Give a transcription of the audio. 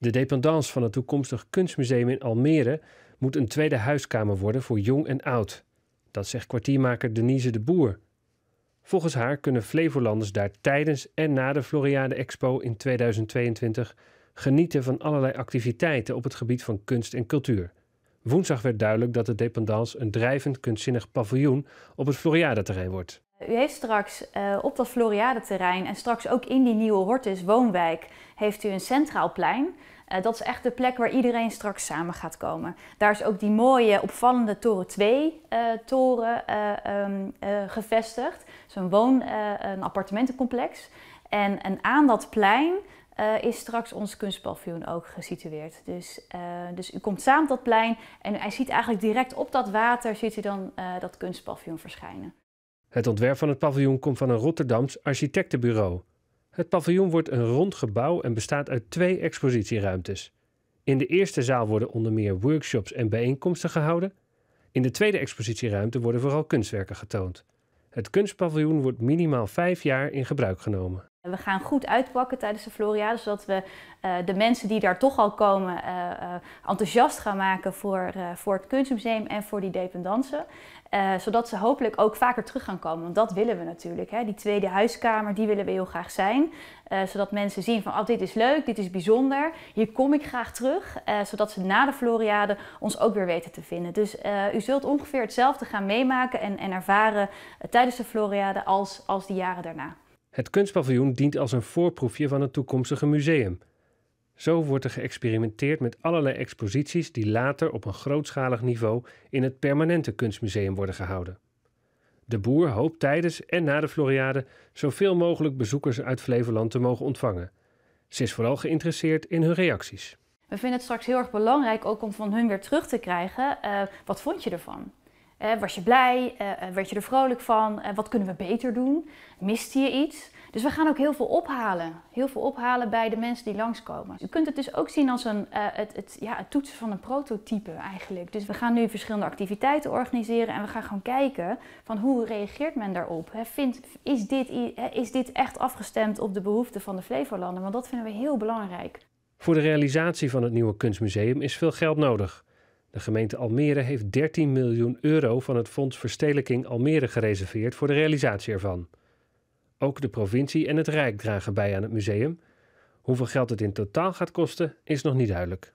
De dependance van het toekomstig kunstmuseum in Almere moet een tweede huiskamer worden voor jong en oud. Dat zegt kwartiermaker Denise de Boer. Volgens haar kunnen Flevolanders daar tijdens en na de Floriade Expo in 2022 genieten van allerlei activiteiten op het gebied van kunst en cultuur. Woensdag werd duidelijk dat de dependance een drijvend kunstzinnig paviljoen op het Floriade-terrein wordt. U heeft straks eh, op dat Floriade-terrein en straks ook in die nieuwe Hortus woonwijk heeft u een centraal plein. Eh, dat is echt de plek waar iedereen straks samen gaat komen. Daar is ook die mooie, opvallende Toren 2 eh, toren ehm, gevestigd. Zo'n woon- en appartementencomplex. En, en, aan dat plein is straks ons kunstpaviljoen ook gesitueerd. Dus, dus u komt samen op dat plein en hij ziet eigenlijk direct op dat water ziet u dan dat kunstpaviljoen verschijnen. Het ontwerp van het paviljoen komt van een Rotterdams architectenbureau. Het paviljoen wordt een rond gebouw en bestaat uit twee expositieruimtes. In de eerste zaal worden onder meer workshops en bijeenkomsten gehouden. In de tweede expositieruimte worden vooral kunstwerken getoond. Het kunstpaviljoen wordt minimaal vijf jaar in gebruik genomen. We gaan goed uitpakken tijdens de Floriade, zodat we eh, de mensen die daar toch al komen eh, eh, enthousiast gaan maken voor, voor het kunstmuseum en voor die dependansen. zodat ze hopelijk ook vaker terug gaan komen, want dat willen we natuurlijk. Hè? Die tweede huiskamer, die willen we heel graag zijn. zodat mensen zien van, oh, dit is leuk, dit is bijzonder, hier kom ik graag terug. zodat ze na de Floriade ons ook weer weten te vinden. Dus u zult ongeveer hetzelfde gaan meemaken en, en ervaren tijdens de Floriade als, als die jaren daarna. Het kunstpaviljoen dient als een voorproefje van het toekomstige museum. Zo wordt er geëxperimenteerd met allerlei exposities die later op een grootschalig niveau in het permanente kunstmuseum worden gehouden. De boer hoopt tijdens en na de Floriade zoveel mogelijk bezoekers uit Flevoland te mogen ontvangen. Ze is vooral geïnteresseerd in hun reacties. We vinden het straks heel erg belangrijk ook om van hun weer terug te krijgen. Eh, wat vond je ervan? Eh, was je blij? Eh, eh, werd je er vrolijk van? wat kunnen we beter doen? Miste je iets? Dus we gaan ook heel veel ophalen. Heel veel ophalen bij de mensen die langskomen. U kunt het dus ook zien als een, het, het, ja, het toetsen van een prototype eigenlijk. Dus we gaan nu verschillende activiteiten organiseren en we gaan gewoon kijken van hoe reageert men daarop. He, vindt, is, dit, is dit echt afgestemd op de behoeften van de Flevolanden? Want dat vinden we heel belangrijk. Voor de realisatie van het nieuwe kunstmuseum is veel geld nodig. De gemeente Almere heeft 13 miljoen euro van het Fonds Verstedelijking Almere gereserveerd voor de realisatie ervan. Ook de provincie en het Rijk dragen bij aan het museum. Hoeveel geld het in totaal gaat kosten, is nog niet duidelijk.